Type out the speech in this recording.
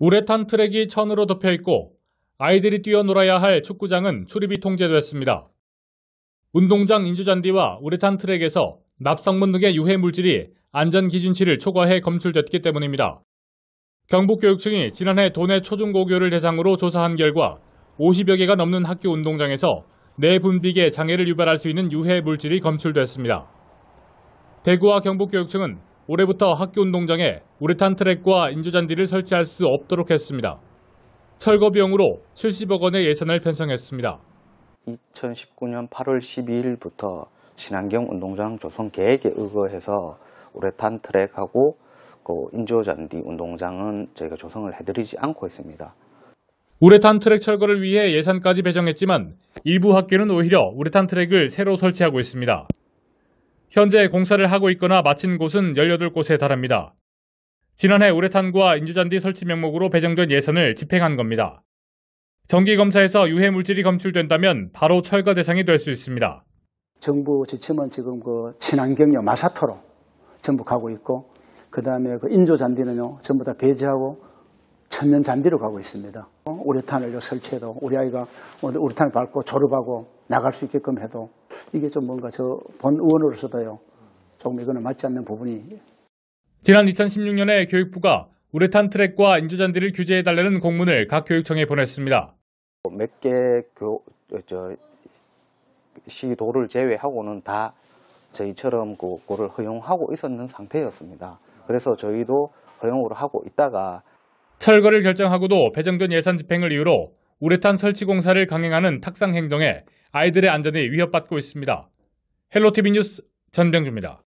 우레탄 트랙이 천으로 덮여 있고 아이들이 뛰어놀아야 할 축구장은 출입이 통제됐습니다. 운동장 인조잔디와 우레탄 트랙에서 납성분 등의 유해 물질이 안전 기준치를 초과해 검출됐기 때문입니다. 경북교육청이 지난해 도내 초중고교를 대상으로 조사한 결과 50여 개가 넘는 학교 운동장에서 내 분비계 장애를 유발할 수 있는 유해 물질이 검출됐습니다. 대구와 경북교육청은 올해부터 학교 운동장에 우레탄 트랙과 인조잔디를 설치할 수 없도록 했습니다. 철거 비용으로 70억 원의 예산을 편성했습니다. 2019년 8월 12일부터 친환경 운동장 조성 계획에 의거해서 우레탄 트랙하고 그 인조잔디 운동장은 저희가 조성을 해드리지 않고 있습니다. 우레탄 트랙 철거를 위해 예산까지 배정했지만 일부 학교는 오히려 우레탄 트랙을 새로 설치하고 있습니다. 현재 공사를 하고 있거나 마친 곳은 18곳에 달합니다. 지난해 우레탄과 인조잔디 설치 명목으로 배정된 예산을 집행한 겁니다. 정기검사에서 유해 물질이 검출된다면 바로 철거 대상이 될 수 있습니다. 정부 지침은 지금 그 친환경요 마사토로 전부 가고 있고 그다음에 그 인조 잔디는요 전부 다 배제하고 천연 잔디로 가고 있습니다. 우레탄을 설치해도 우리 아이가 우레탄을 밟고 졸업하고 나갈 수 있게끔 해도 이게 좀 뭔가 저 본 의원으로서도요. 조금 이거는 맞지 않는 부분이. 지난 2016년에 교육부가 우레탄 트랙과 인조잔디를 규제해달라는 공문을 각 교육청에 보냈습니다. 몇 개 교, 시도를 제외하고는 다 저희처럼 그거를 허용하고 있었는 상태였습니다. 그래서 저희도 허용으로 하고 있다가 철거를 결정하고도 배정된 예산 집행을 이유로 우레탄 설치 공사를 강행하는 탁상 행정에 아이들의 안전이 위협받고 있습니다. 헬로티비 뉴스 전병주입니다.